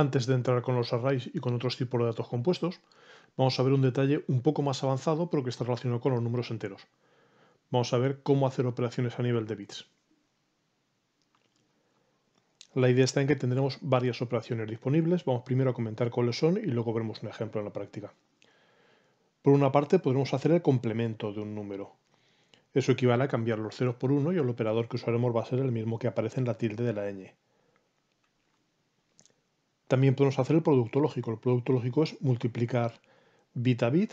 Antes de entrar con los arrays y con otros tipos de datos compuestos, vamos a ver un detalle un poco más avanzado pero que está relacionado con los números enteros. Vamos a ver cómo hacer operaciones a nivel de bits. La idea está en que tendremos varias operaciones disponibles. Vamos primero a comentar cuáles son y luego veremos un ejemplo en la práctica. Por una parte podremos hacer el complemento de un número. Eso equivale a cambiar los ceros por uno y el operador que usaremos va a ser el mismo que aparece en la tilde de la ñ. También podemos hacer el producto lógico. El producto lógico es multiplicar bit a bit,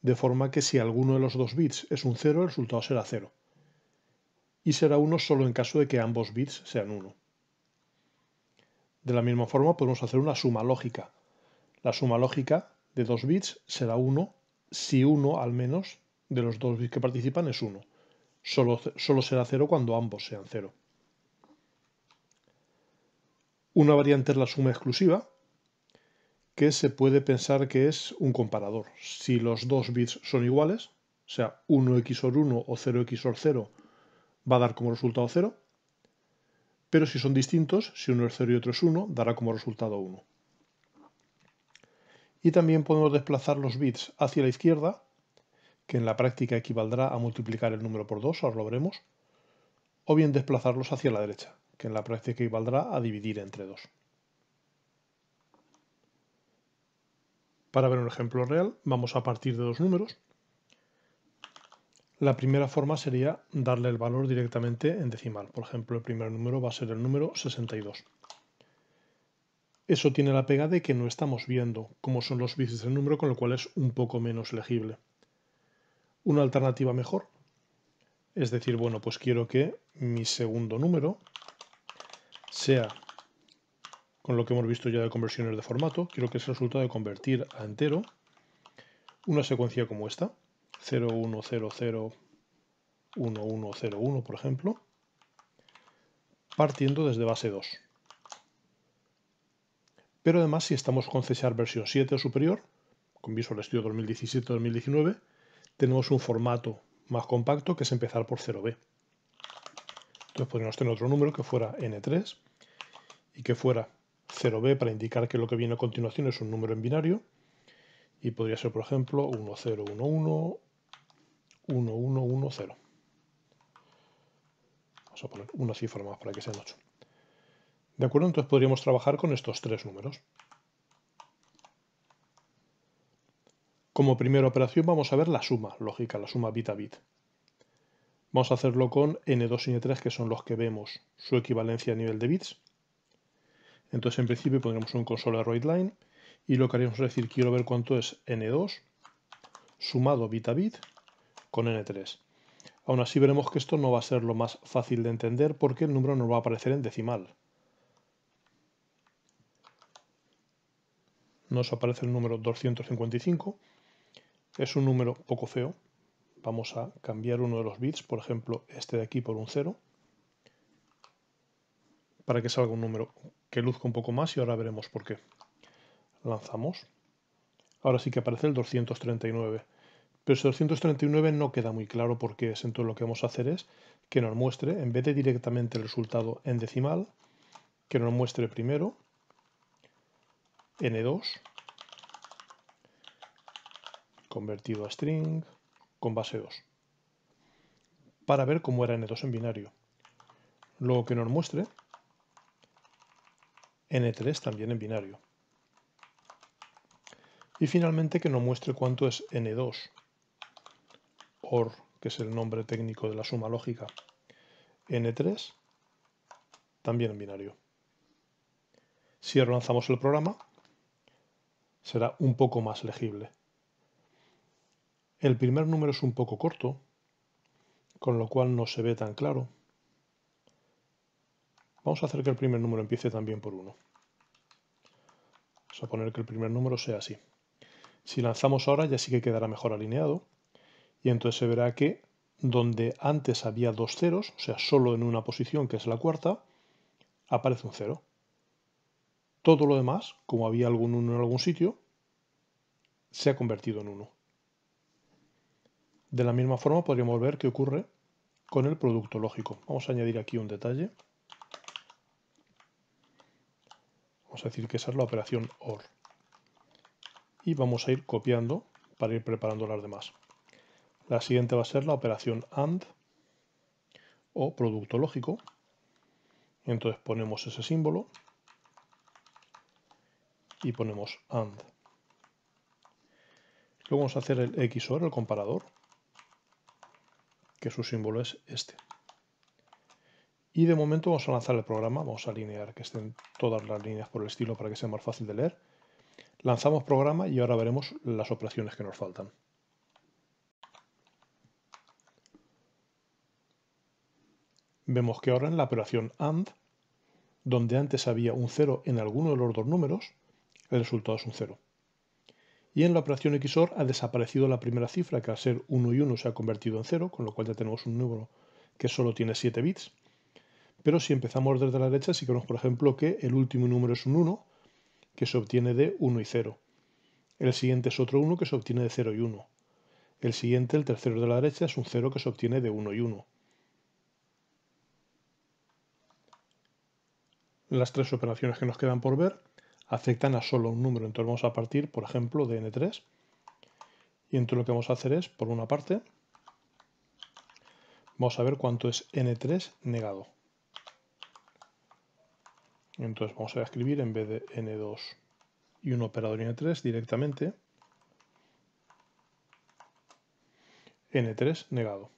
de forma que si alguno de los dos bits es un 0, el resultado será 0. Y será 1 solo en caso de que ambos bits sean 1. De la misma forma podemos hacer una suma lógica. La suma lógica de dos bits será 1 si uno al menos de los dos bits que participan es 1. Solo, solo será 0 cuando ambos sean 0. Una variante es la suma exclusiva, que se puede pensar que es un comparador. Si los dos bits son iguales, o sea, 1xor 1 o 0xor 0 va a dar como resultado 0, pero si son distintos, si uno es 0 y otro es 1, dará como resultado 1. Y también podemos desplazar los bits hacia la izquierda, que en la práctica equivaldrá a multiplicar el número por 2, ahora lo veremos, o bien desplazarlos hacia la derecha que en la práctica equivaldrá a dividir entre 2. Para ver un ejemplo real, vamos a partir de dos números. La primera forma sería darle el valor directamente en decimal. Por ejemplo, el primer número va a ser el número 62. Eso tiene la pega de que no estamos viendo cómo son los bits del número, con lo cual es un poco menos legible. Una alternativa mejor es decir, bueno, pues quiero que mi segundo número sea con lo que hemos visto ya de conversiones de formato, quiero que es el resultado de convertir a entero una secuencia como esta, 01001101, por ejemplo, partiendo desde base 2. Pero además, si estamos con CSR versión 7 o superior, con Visual Studio 2017-2019, tenemos un formato más compacto que es empezar por 0b. Entonces podríamos tener otro número que fuera n3, y que fuera 0b para indicar que lo que viene a continuación es un número en binario y podría ser por ejemplo 1011 1110 vamos a poner una cifra más para que sea 8 de acuerdo, entonces podríamos trabajar con estos tres números como primera operación vamos a ver la suma lógica, la suma bit a bit vamos a hacerlo con n2 y n3 que son los que vemos su equivalencia a nivel de bits entonces en principio pondremos un console right line y lo que haríamos es decir quiero ver cuánto es n2 sumado bit a bit con n3. Aún así veremos que esto no va a ser lo más fácil de entender porque el número nos va a aparecer en decimal. Nos aparece el número 255. Es un número poco feo. Vamos a cambiar uno de los bits, por ejemplo este de aquí por un 0 para que salga un número que luzca un poco más y ahora veremos por qué. Lanzamos. Ahora sí que aparece el 239. Pero ese 239 no queda muy claro porque qué es. Entonces lo que vamos a hacer es que nos muestre, en vez de directamente el resultado en decimal, que nos muestre primero n2 convertido a string con base 2 para ver cómo era n2 en binario. Luego que nos muestre N3 también en binario. Y finalmente que nos muestre cuánto es N2, OR, que es el nombre técnico de la suma lógica, N3, también en binario. Si lanzamos el programa, será un poco más legible. El primer número es un poco corto, con lo cual no se ve tan claro. Vamos a hacer que el primer número empiece también por 1. Vamos a poner que el primer número sea así. Si lanzamos ahora ya sí que quedará mejor alineado. Y entonces se verá que donde antes había dos ceros, o sea, solo en una posición, que es la cuarta, aparece un cero. Todo lo demás, como había algún 1 en algún sitio, se ha convertido en 1. De la misma forma podríamos ver qué ocurre con el producto lógico. Vamos a añadir aquí un detalle. a decir que esa es la operación OR. Y vamos a ir copiando para ir preparando las demás. La siguiente va a ser la operación AND o producto lógico. Entonces ponemos ese símbolo y ponemos AND. Luego vamos a hacer el XOR, el comparador, que su símbolo es este. Y de momento vamos a lanzar el programa, vamos a alinear que estén todas las líneas por el estilo para que sea más fácil de leer. Lanzamos programa y ahora veremos las operaciones que nos faltan. Vemos que ahora en la operación AND, donde antes había un 0 en alguno de los dos números, el resultado es un 0. Y en la operación XOR ha desaparecido la primera cifra, que al ser 1 y 1 se ha convertido en 0, con lo cual ya tenemos un número que solo tiene 7 bits pero si empezamos desde la derecha, si que vemos, por ejemplo, que el último número es un 1, que se obtiene de 1 y 0. El siguiente es otro 1 que se obtiene de 0 y 1. El siguiente, el tercero de la derecha, es un 0 que se obtiene de 1 y 1. Las tres operaciones que nos quedan por ver afectan a solo un número. Entonces vamos a partir, por ejemplo, de n3. Y entonces lo que vamos a hacer es, por una parte, vamos a ver cuánto es n3 negado. Entonces vamos a escribir en vez de N2 y un operador N3 directamente. N3 negado.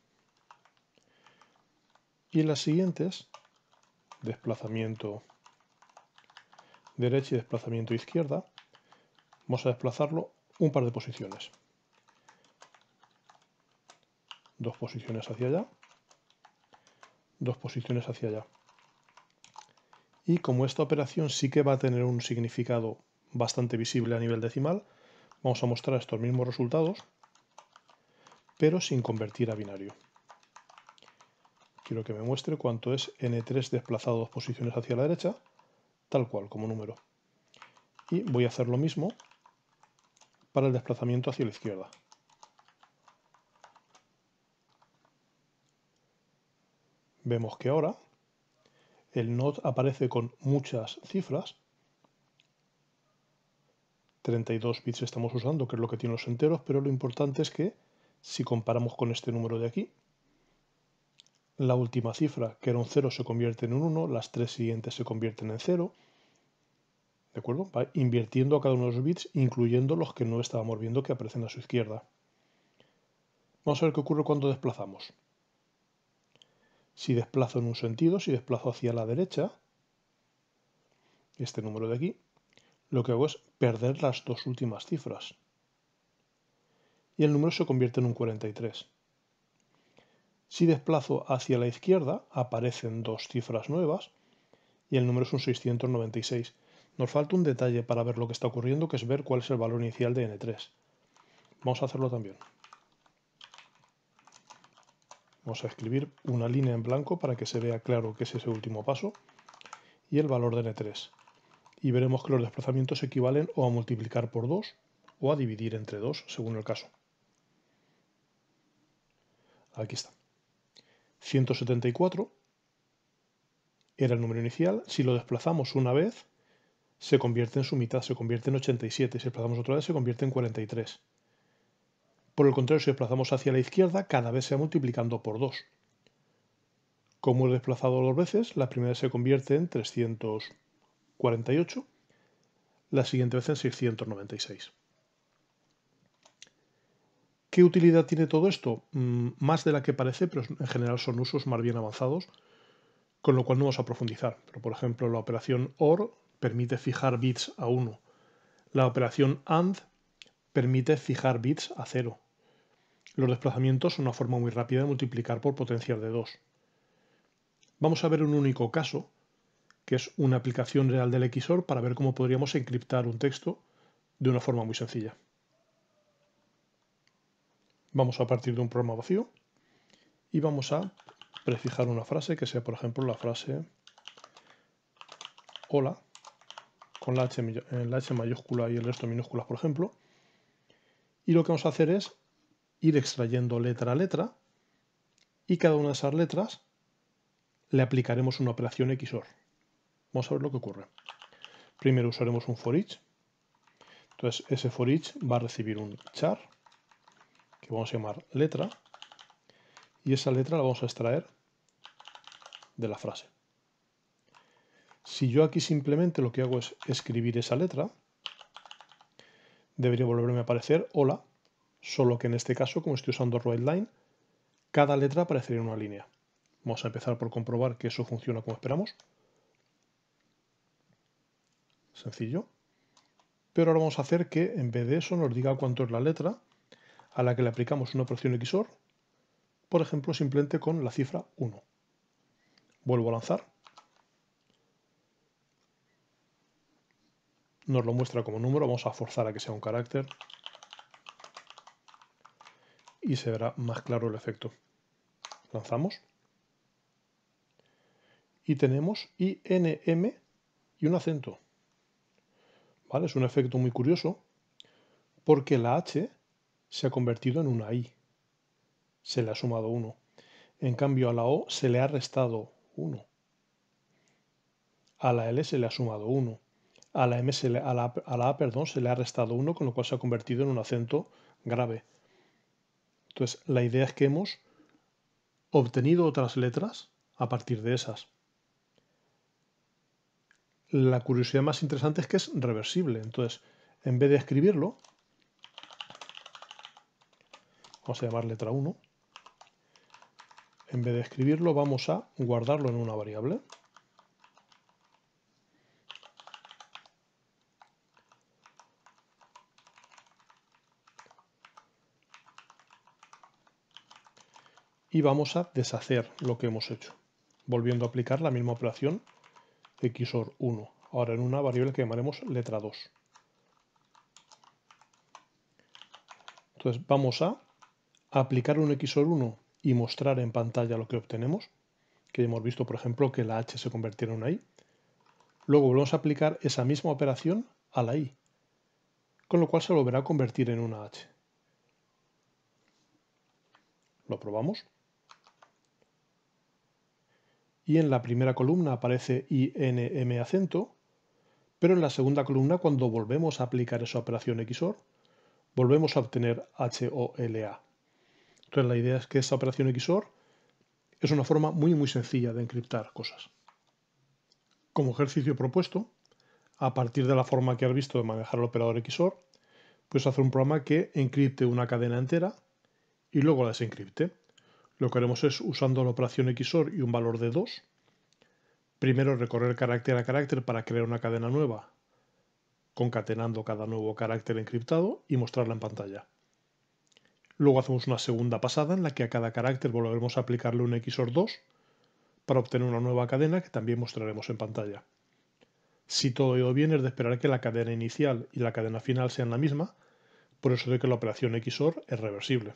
Y en las siguientes, desplazamiento derecha y desplazamiento izquierda, vamos a desplazarlo un par de posiciones. Dos posiciones hacia allá, dos posiciones hacia allá y como esta operación sí que va a tener un significado bastante visible a nivel decimal, vamos a mostrar estos mismos resultados, pero sin convertir a binario. Quiero que me muestre cuánto es n3 desplazado dos posiciones hacia la derecha, tal cual, como número. Y voy a hacer lo mismo para el desplazamiento hacia la izquierda. Vemos que ahora el NOT aparece con muchas cifras. 32 bits estamos usando, que es lo que tienen los enteros, pero lo importante es que si comparamos con este número de aquí, la última cifra, que era un 0, se convierte en un 1, las tres siguientes se convierten en 0, ¿de acuerdo? Va invirtiendo a cada uno de los bits, incluyendo los que no estábamos viendo que aparecen a su izquierda. Vamos a ver qué ocurre cuando desplazamos. Si desplazo en un sentido, si desplazo hacia la derecha, este número de aquí, lo que hago es perder las dos últimas cifras. Y el número se convierte en un 43. Si desplazo hacia la izquierda, aparecen dos cifras nuevas y el número es un 696. Nos falta un detalle para ver lo que está ocurriendo, que es ver cuál es el valor inicial de N3. Vamos a hacerlo también. Vamos a escribir una línea en blanco para que se vea claro que es ese último paso. Y el valor de N3. Y veremos que los desplazamientos equivalen o a multiplicar por 2 o a dividir entre 2, según el caso. Aquí está. 174 era el número inicial. Si lo desplazamos una vez, se convierte en su mitad, se convierte en 87. Si desplazamos otra vez, se convierte en 43. Por el contrario, si desplazamos hacia la izquierda, cada vez se va multiplicando por 2. Como he desplazado dos veces, la primera se convierte en 348, la siguiente vez en 696. ¿Qué utilidad tiene todo esto? Mm, más de la que parece, pero en general son usos más bien avanzados, con lo cual no vamos a profundizar. Pero, por ejemplo, la operación OR permite fijar bits a 1. La operación AND permite fijar bits a 0. Los desplazamientos son una forma muy rápida de multiplicar por potencial de 2. Vamos a ver un único caso, que es una aplicación real del XOR para ver cómo podríamos encriptar un texto de una forma muy sencilla. Vamos a partir de un programa vacío y vamos a prefijar una frase que sea, por ejemplo, la frase hola, con la H, la H mayúscula y el resto minúsculas, por ejemplo. Y lo que vamos a hacer es ir extrayendo letra a letra y cada una de esas letras le aplicaremos una operación XOR. Vamos a ver lo que ocurre. Primero usaremos un for each. Entonces ese for each va a recibir un char que vamos a llamar letra y esa letra la vamos a extraer de la frase. Si yo aquí simplemente lo que hago es escribir esa letra, debería volverme a aparecer hola solo que en este caso, como estoy usando writeLine, line, cada letra aparecería en una línea. Vamos a empezar por comprobar que eso funciona como esperamos. Sencillo. Pero ahora vamos a hacer que en vez de eso nos diga cuánto es la letra a la que le aplicamos una operación XOR, por ejemplo simplemente con la cifra 1. Vuelvo a lanzar. Nos lo muestra como número, vamos a forzar a que sea un carácter, y se verá más claro el efecto. Lanzamos. Y tenemos INM y un acento. ¿Vale? Es un efecto muy curioso porque la H se ha convertido en una I. Se le ha sumado 1. En cambio a la O se le ha restado 1. A la L se le ha sumado 1. A la, M se le, a, se le ha restado 1, con lo cual se ha convertido en un acento grave. Entonces, la idea es que hemos obtenido otras letras a partir de esas. La curiosidad más interesante es que es reversible. Entonces, en vez de escribirlo, vamos a llamar letra 1. En vez de escribirlo, vamos a guardarlo en una variable. y vamos a deshacer lo que hemos hecho, volviendo a aplicar la misma operación xor 1, ahora en una variable que llamaremos letra 2. Entonces vamos a aplicar un xor 1 y mostrar en pantalla lo que obtenemos, que hemos visto por ejemplo que la h se convirtió en una i. Luego volvemos a aplicar esa misma operación a la i, con lo cual se volverá a convertir en una h. Lo probamos y en la primera columna aparece INM acento, pero en la segunda columna cuando volvemos a aplicar esa operación XOR, volvemos a obtener HOLA. Entonces la idea es que esa operación XOR es una forma muy muy sencilla de encriptar cosas. Como ejercicio propuesto, a partir de la forma que has visto de manejar el operador XOR, puedes hacer un programa que encripte una cadena entera y luego la desencripte. Lo que haremos es, usando la operación XOR y un valor de 2, primero recorrer carácter a carácter para crear una cadena nueva, concatenando cada nuevo carácter encriptado y mostrarla en pantalla. Luego hacemos una segunda pasada en la que a cada carácter volveremos a aplicarle un XOR 2 para obtener una nueva cadena que también mostraremos en pantalla. Si todo ha ido bien es de esperar que la cadena inicial y la cadena final sean la misma, por eso de que la operación XOR es reversible.